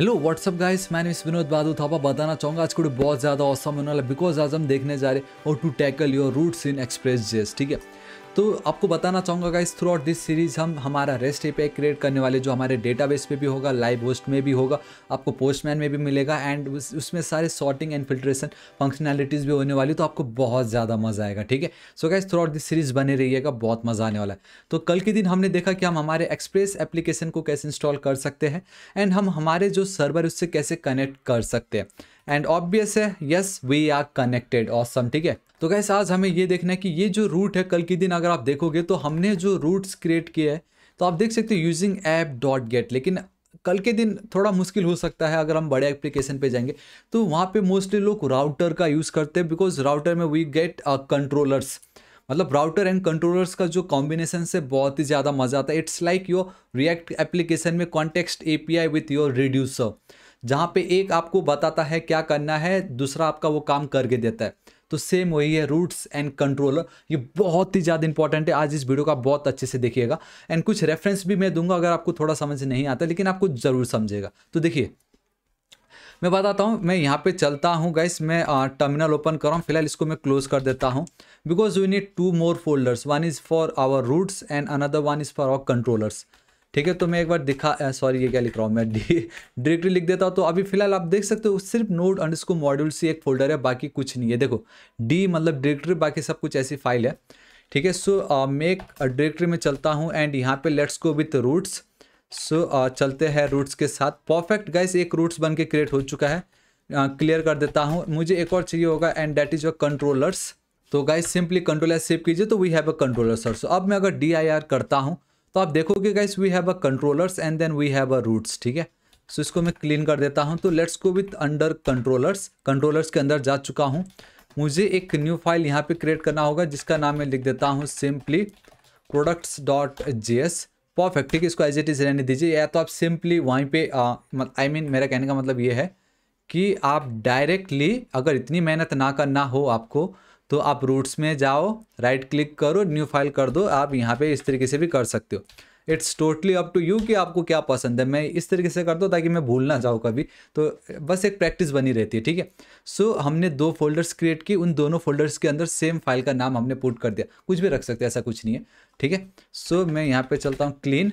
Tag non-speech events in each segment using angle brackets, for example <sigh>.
hello what's up guys मैं इस विनोद बादू थापा बताना चाहूँगा आज कोई बहुत ज़्यादा औसम होने वाला बिकॉज आज हम देखने जा रहे हो to tackle your routes in Express JS ठीक है तो आपको बताना चाहूँगा guys throughout this series हम हमारा रेस्ट ए क्रिएट करने वाले जो हमारे डेटाबेस पे भी होगा लाइव होस्ट में भी होगा आपको पोस्टमैन में भी मिलेगा एंड उस, उसमें सारे सॉर्टिंग एंड फिल्ट्रेशन फंक्शनैलिटीज़ भी होने वाली तो आपको बहुत ज़्यादा मज़ा आएगा ठीक है so guys throughout this series बने रहिएगा बहुत मज़ा आने वाला है तो कल के दिन हमने देखा कि हम हमारे एक्सप्रेस एप्लीकेशन को कैसे इंस्टॉल कर सकते हैं एंड हम हमारे जो सर्वर उससे कैसे कनेक्ट कर सकते हैं एंड ऑब्वियस है yes we are connected awesome ठीक है तो कैसे आज हमें ये देखना है कि ये जो रूट है कल के दिन अगर आप देखोगे तो हमने जो रूट्स क्रिएट किए हैं तो आप देख सकते हो यूजिंग ऐप डॉट गेट लेकिन कल के दिन थोड़ा मुश्किल हो सकता है अगर हम बड़े एप्लीकेशन पे जाएंगे तो वहाँ पे मोस्टली लोग राउटर का यूज़ करते हैं बिकॉज राउटर में वी गेट कंट्रोलर्स मतलब राउटर एंड कंट्रोलर्स का जो कॉम्बिनेशन से बहुत ही ज़्यादा मज़ा आता है it's like your React application में context API with your reducer जहाँ पे एक आपको बताता है क्या करना है दूसरा आपका वो काम करके देता है तो सेम वही है रूट्स एंड कंट्रोलर ये बहुत ही ज़्यादा इंपॉर्टेंट है आज इस वीडियो का बहुत अच्छे से देखिएगा एंड कुछ रेफरेंस भी मैं दूंगा अगर आपको थोड़ा समझ नहीं आता लेकिन आपको ज़रूर समझेगा तो देखिए मैं बताता हूँ मैं यहाँ पे चलता हूँ गैस मैं टर्मिनल ओपन कर रहा हूँ फिलहाल इसको मैं क्लोज कर देता हूँ because we need two more folders one is for our routes and another one is for our controllers ठीक है तो मैं एक बार दिखा सॉरी ये क्या लिख रहा हूँ मैं <laughs> डायरेक्टली लिख देता हूँ तो अभी फिलहाल आप देख सकते हो सिर्फ नोट अंडरस्को मॉड्यूल से एक फोल्डर है बाकी कुछ नहीं है देखो डी मतलब डायरेक्टरी बाकी सब कुछ ऐसी फाइल है ठीक है सो मैं डायरेक्टरी में चलता हूँ एंड यहाँ पे let's go with routes so चलते हैं रूट्स के साथ परफेक्ट गाइस एक रूट्स बन के क्रिएट हो चुका है क्लियर uh, कर देता हूँ मुझे एक और चाहिए होगा and that is your controllers तो गाइस सिंपली कंट्रोलर सेव कीजिए तो we have a controller sir so अब मैं अगर डी आई आर करता हूँ तो आप देखोगे guys we have a controllers and then we have a routes ठीक है सो so, इसको मैं क्लीन कर देता हूँ तो let's go with under controllers controllers के अंदर जा चुका हूँ मुझे एक न्यू फाइल यहाँ पे क्रिएट करना होगा जिसका नाम मैं लिख देता हूँ simply products dot J S perfect ठीक है इसको एज इट इज़ रहने दीजिए या तो आप सिंपली वहीं पे आई मीन मेरा कहने का मतलब ये है कि आप डायरेक्टली अगर इतनी मेहनत ना करना हो आपको तो आप रूट्स में जाओ राइट क्लिक करो न्यू फाइल कर दो आप यहाँ पे इस तरीके से भी कर सकते हो it's totally up to you कि आपको क्या पसंद है मैं इस तरीके से करता हूँ ताकि मैं भूल ना जाऊँ कभी तो बस एक प्रैक्टिस बनी रहती है ठीक है सो हमने दो फोल्डर्स क्रिएट की उन दोनों फोल्डर्स के अंदर सेम फाइल का नाम हमने पुट कर दिया कुछ भी रख सकते ऐसा कुछ नहीं है ठीक है सो मैं यहाँ पर चलता हूँ क्लीन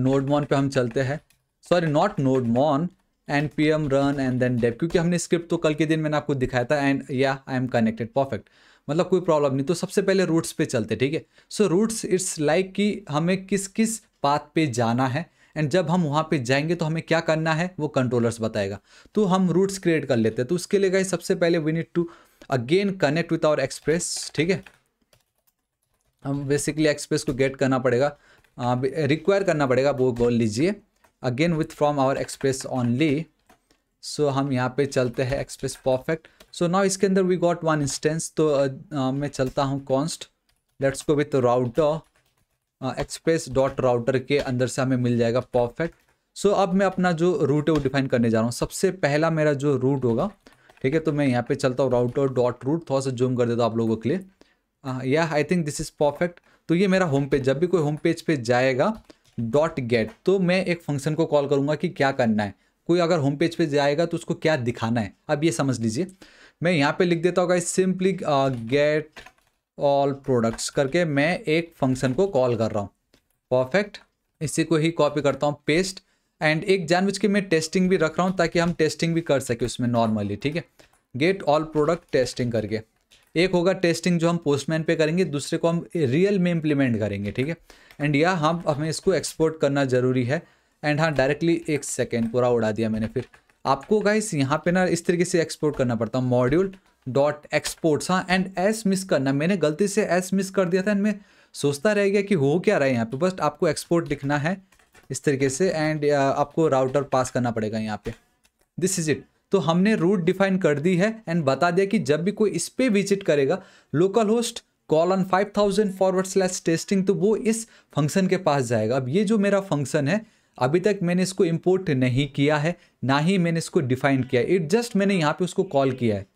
नोड मॉन पर हम चलते हैं sorry not nodemon and P M run and then dev क्योंकि हमने स्क्रिप्ट तो कल के दिन मैंने आपको दिखाया था एंड या आई एम कनेक्टेड परफेक्ट मतलब कोई प्रॉब्लम नहीं तो सबसे पहले रूट्स पे चलते ठीक है सो रूट्स इट्स लाइक कि हमें किस किस पाथ पे जाना है एंड जब हम वहाँ पे जाएंगे तो हमें क्या करना है वो कंट्रोलर्स बताएगा तो हम रूट्स क्रिएट कर लेते हैं तो उसके लिए गए सबसे पहले we need to again connect with our Express ठीक है हम बेसिकली एक्सप्रेस को गेट करना पड़ेगा रिक्वायर हाँ, करना पड़ेगा वो बोल लीजिए again with from our express only so हम यहाँ पे चलते हैं एक्सप्रेस परफेक्ट सो नाउ इसके अंदर वी गॉट वन इंस्टेंस तो मैं चलता हूँ const let's go with router express dot router के अंदर से हमें मिल जाएगा परफेक्ट सो so, अब मैं अपना जो रूट है वो डिफाइन करने जा रहा हूँ सबसे पहला मेरा जो रूट होगा ठीक है तो मैं यहाँ पे चलता हूँ राउटर डॉट रूट थोड़ा सा जूम कर देता हूँ आप लोगों के लिए या I think this is perfect तो ये मेरा होम पेज जब भी कोई होम पेज पे जाएगा डॉट गेट तो मैं एक फंक्शन को कॉल करूँगा कि क्या करना है कोई अगर होम पेज पे जाएगा तो उसको क्या दिखाना है अब ये समझ लीजिए मैं यहाँ पे लिख देता हूँ सिंपली गेट ऑल प्रोडक्ट्स करके मैं एक फंक्शन को कॉल कर रहा हूँ परफेक्ट इसी को ही कॉपी करता हूँ पेस्ट एंड एक जानबूझ के मैं टेस्टिंग भी रख रहा हूँ ताकि हम टेस्टिंग भी कर सके उसमें नॉर्मली ठीक है गेट ऑल प्रोडक्ट टेस्टिंग करके एक होगा टेस्टिंग जो हम पोस्टमैन पे करेंगे दूसरे को हम रियल में इम्प्लीमेंट करेंगे ठीक है एंड या हम हमें इसको एक्सपोर्ट करना ज़रूरी है एंड हाँ डायरेक्टली एक सेकेंड पूरा उड़ा दिया मैंने फिर आपको गाइस यहाँ पे ना इस तरीके से एक्सपोर्ट करना पड़ता मॉड्यूल डॉट एक्सपोर्ट्स हाँ एंड एस मिस करना मैंने गलती से एस मिस कर दिया था एंड मैं सोचता रह गया कि हो क्या रहा है यहाँ पे बस आपको एक्सपोर्ट लिखना है इस तरीके से एंड आपको राउटर पास करना पड़ेगा यहाँ पे दिस इज इट तो हमने रूट डिफाइन कर दी है एंड बता दिया कि जब भी कोई इस पर विजिट करेगा local host colon five thousand forward slash testing तो वो इस फंक्शन के पास जाएगा अब ये जो मेरा फंक्शन है अभी तक मैंने इसको इम्पोर्ट नहीं किया है ना ही मैंने इसको डिफाइन किया इट जस्ट मैंने यहाँ पे उसको कॉल किया है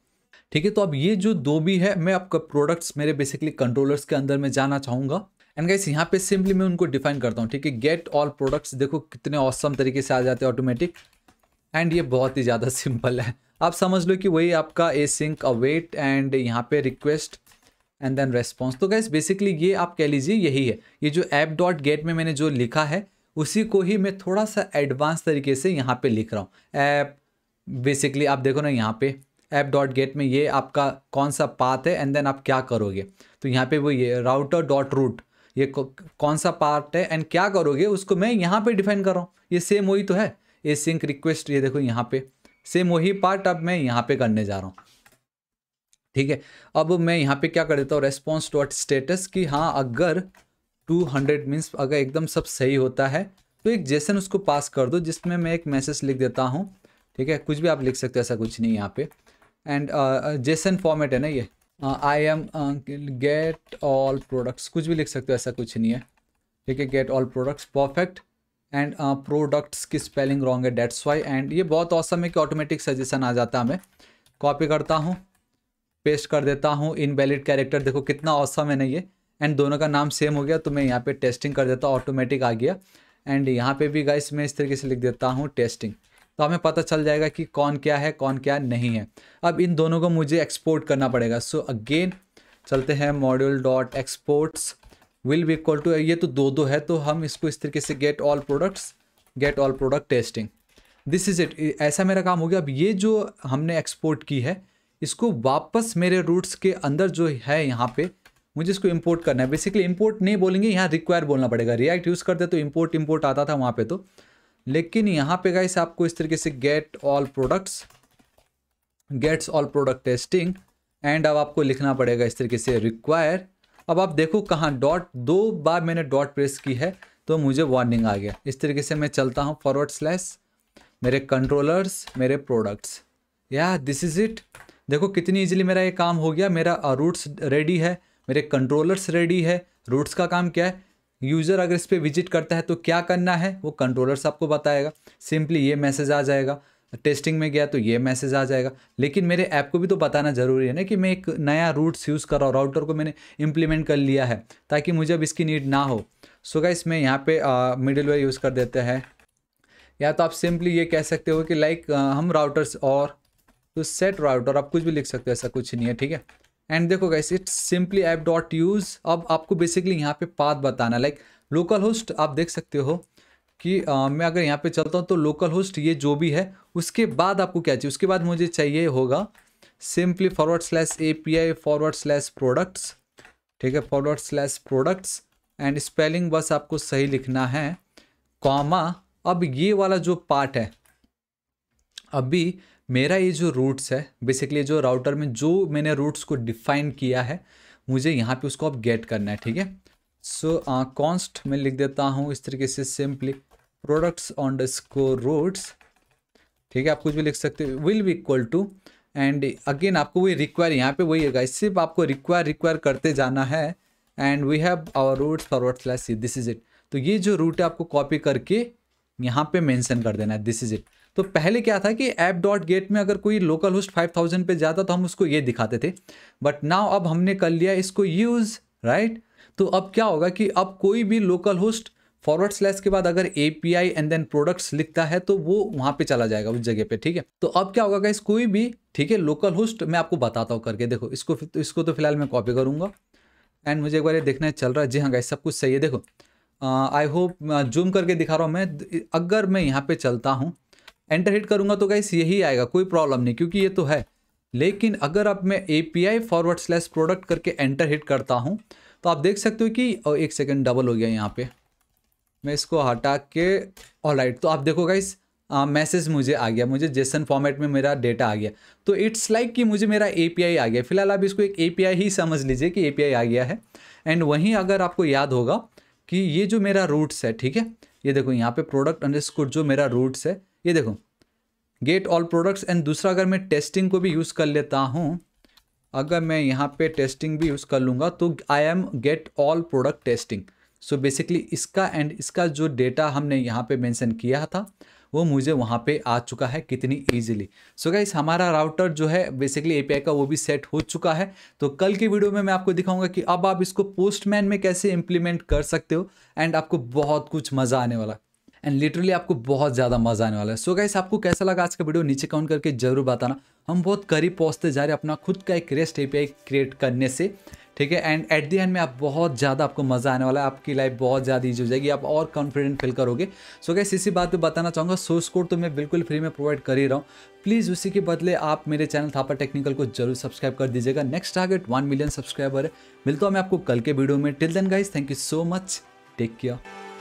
ठीक है तो अब ये जो दो भी है मैं आपका प्रोडक्ट्स मेरे बेसिकली कंट्रोलर्स के अंदर में जाना चाहूँगा एंड गाइस यहाँ पे सिंपली मैं उनको डिफाइन करता हूँ ठीक है गेट ऑल प्रोडक्ट्स देखो कितने औसम तरीके से आ जाते हैं ऑटोमेटिक एंड ये बहुत ही ज़्यादा सिंपल <laughs> है आप समझ लो कि वही आपका ए सिंक अवेट एंड यहाँ पे रिक्वेस्ट एंड देन रेस्पॉन्स तो गैस बेसिकली ये आप कह लीजिए यही है ये जो ऐप डॉट गेट में मैंने जो लिखा है उसी को ही मैं थोड़ा सा एडवांस तरीके से यहाँ पे लिख रहा हूँ ऐप बेसिकली आप देखो ना यहाँ पे ऐप डॉट गेट में ये आपका कौन सा पाथ है एंड देन आप क्या करोगे तो यहाँ पे वो ये राउटर डॉट रूट ये कौन सा पार्ट है एंड क्या करोगे उसको मैं यहाँ पे डिफाइन कर रहा हूँ ये सेम वही तो है ये सिंक रिक्वेस्ट ये देखो यहाँ पे सेम वही पार्ट अब मैं यहाँ पे करने जा रहा हूँ ठीक है अब मैं यहाँ पे क्या कर देता हूँ रेस्पॉन्स डॉट स्टेटस कि हाँ अगर टू हंड्रेड मीन्स अगर एकदम सब सही होता है तो एक जेसन उसको पास कर दो जिसमें मैं एक मैसेज लिख देता हूँ ठीक है कुछ भी आप लिख सकते हो ऐसा कुछ नहीं यहाँ पे एंड जेसन फॉर्मेट है ना ये I am get all products कुछ भी लिख सकते हो ऐसा कुछ नहीं है ठीक है get all products perfect and products की स्पेलिंग रॉन्ग है डेट्स वाई एंड ये बहुत औसम है कि ऑटोमेटिक सजेशन आ जाता है हमें कॉपी करता हूँ पेस्ट कर देता हूँ इनवैलिड कैरेक्टर देखो कितना औसम है ना ये एंड दोनों का नाम सेम हो गया तो मैं यहाँ पे टेस्टिंग कर देता हूँ ऑटोमेटिक आ गया एंड यहाँ पे भी गाइस मैं इस तरीके से लिख देता हूँ टेस्टिंग तो हमें पता चल जाएगा कि कौन क्या है कौन क्या नहीं है अब इन दोनों को मुझे एक्सपोर्ट करना पड़ेगा सो so, अगेन चलते हैं module dot exports will be equal to ये तो दो दो है तो हम इसको इस तरीके से get all products get all product testing this is it ऐसा मेरा काम हो गया अब ये जो हमने एक्सपोर्ट की है इसको वापस मेरे रूट्स के अंदर जो है यहाँ पे मुझे इसको इम्पोर्ट करना है बेसिकली इम्पोर्ट नहीं बोलेंगे यहाँ रिक्वायर बोलना पड़ेगा रिएक्ट यूज़ करते तो इम्पोर्ट इम्पोर्ट आता था वहाँ पे तो लेकिन यहाँ पे गाइस आपको इस तरीके से get all products gets all product testing and अब आपको लिखना पड़ेगा इस तरीके से रिक्वायर अब आप देखो कहाँ डॉट दो बार मैंने डॉट प्रेस की है तो मुझे वार्निंग आ गया इस तरीके से मैं चलता हूँ फॉरवर्ड स्लैश मेरे कंट्रोलर्स मेरे प्रोडक्ट्स या दिस इज़ इट देखो कितनी इजीली मेरा ये काम हो गया मेरा रूट्स रेडी है मेरे कंट्रोलर्स रेडी है रूट्स का काम क्या है यूज़र अगर इस पर विजिट करता है तो क्या करना है वो कंट्रोलर्स आपको बताएगा सिंपली ये मैसेज आ जाएगा टेस्टिंग में गया तो ये मैसेज आ जाएगा लेकिन मेरे ऐप को भी तो बताना ज़रूरी है ना कि मैं एक नया रूट्स यूज़ कर रहा हूँ राउटर को मैंने इम्प्लीमेंट कर लिया है ताकि मुझे अब इसकी नीड ना हो सो गाइस मैं यहाँ पे मिडिल वेयर यूज़ कर देते हैं या तो आप सिंपली ये कह सकते हो कि लाइक हम राउटर्स और तो सेट राउटर आप कुछ भी लिख सकते हो ऐसा कुछ नहीं है ठीक है एंड देखो guys it's simply app dot use अब आपको बेसिकली यहाँ पे पाथ बताना लाइक लोकल होस्ट आप देख सकते हो कि आ, मैं अगर यहाँ पे चलता हूँ तो लोकल होस्ट ये जो भी है उसके बाद आपको क्या चाहिए उसके बाद मुझे चाहिए होगा simply forward slash A P I forward slash products ठीक है forward slash products and spelling बस आपको सही लिखना है कॉमा अब ये वाला जो पार्ट है अभी मेरा ये जो रूट्स है बेसिकली जो राउटर में जो मैंने रूट्स को डिफाइन किया है मुझे यहाँ पे उसको अब गेट करना है ठीक है सो कॉन्स्ट मैं लिख देता हूँ इस तरीके से simply products on the routes ठीक है आप कुछ भी लिख सकते हो विल भी इक्वल टू एंड अगेन आपको वही रिक्वायर यहाँ पे वही है सिर्फ आपको रिक्वायर रिक्वायर करते जाना है and we have our routes forward slash see this is it तो ये जो रूट है आपको कॉपी करके यहाँ पे मेंशन कर देना है दिस इज इट तो पहले क्या था कि ऐप डॉट गेट में अगर कोई लोकल होस्ट फाइव थाउजेंड पर जाता तो हम उसको ये दिखाते थे बट नाव अब हमने कर लिया इसको यूज़ राइट तो अब क्या होगा कि अब कोई भी लोकल होस्ट फॉरवर्ड स्लैश के बाद अगर A P I and then products लिखता है तो वो वहाँ पे चला जाएगा उस जगह पे ठीक है तो अब क्या होगा गाइस कोई भी ठीक है लोकल होस्ट मैं आपको बताता हूँ करके देखो इसको तो, इसको तो फिलहाल मैं कॉपी करूँगा एंड मुझे एक बार ये देखना चल रहा है जी हाँ गाइस सब कुछ सही है देखो आई होप जूम करके दिखा रहा हूँ मैं अगर मैं यहाँ पर चलता हूँ एंटर हिट करूंगा तो गाइस यही आएगा कोई प्रॉब्लम नहीं क्योंकि ये तो है लेकिन अगर आप मैं A P I forward slash product करके एंटर हिट करता हूँ तो आप देख सकते हो कि और एक सेकेंड डबल हो गया यहाँ पे मैं इसको हटा के ऑल राइट तो आप देखो गाइस मैसेज मुझे आ गया मुझे जेसन फॉर्मेट में मेरा डेटा आ गया तो इट्स लाइक like कि मुझे मेरा ए आ गया फिलहाल आप इसको एक ए ही समझ लीजिए कि ए आ गया है एंड वहीं अगर आपको याद होगा कि ये जो मेरा रूट्स है ठीक है ये देखो यहाँ पे प्रोडक्ट अंडरस्कोर जो मेरा रूट्स है ये देखो गेट ऑल प्रोडक्ट्स एंड दूसरा अगर मैं टेस्टिंग को भी यूज़ कर लेता हूँ अगर मैं यहाँ पे टेस्टिंग भी यूज़ कर लूँगा तो I am get all product testing so basically इसका एंड इसका जो डेटा हमने यहाँ पे मेंशन किया था वो मुझे वहाँ पे आ चुका है कितनी इजीली सो गाइस हमारा राउटर जो है बेसिकली एपीआई का वो भी सेट हो चुका है तो कल की वीडियो में मैं आपको दिखाऊंगा कि अब आप इसको पोस्टमैन में कैसे इम्प्लीमेंट कर सकते हो एंड आपको बहुत कुछ मज़ा आने वाला एंड लिटरली आपको बहुत ज़्यादा मज़ा आने वाला है सो so गाइस आपको कैसा लगा आज का वीडियो नीचे कमेंट करके जरूर बताना हम बहुत करीब पहुँचते जा रहे हैं अपना खुद का एक रेस्ट ए क्रिएट करने से ठीक है एंड एट दी एंड में आप बहुत ज़्यादा आपको मज़ा आने वाला है आपकी लाइफ बहुत ज़्यादा ईजी हो जाएगी आप और कॉन्फिडेंट फील करोगे सो गैस इसी बात पे बताना चाहूँगा सोर्स कोड तो मैं बिल्कुल फ्री में प्रोवाइड कर ही रहा हूँ प्लीज़ उसी के बदले आप मेरे चैनल थापा टेक्निकल को जरूर सब्सक्राइब कर दीजिएगा next target one million subscriber है मिलता हूँ मैं आपको कल के वीडियो में till then guys thank you so much take care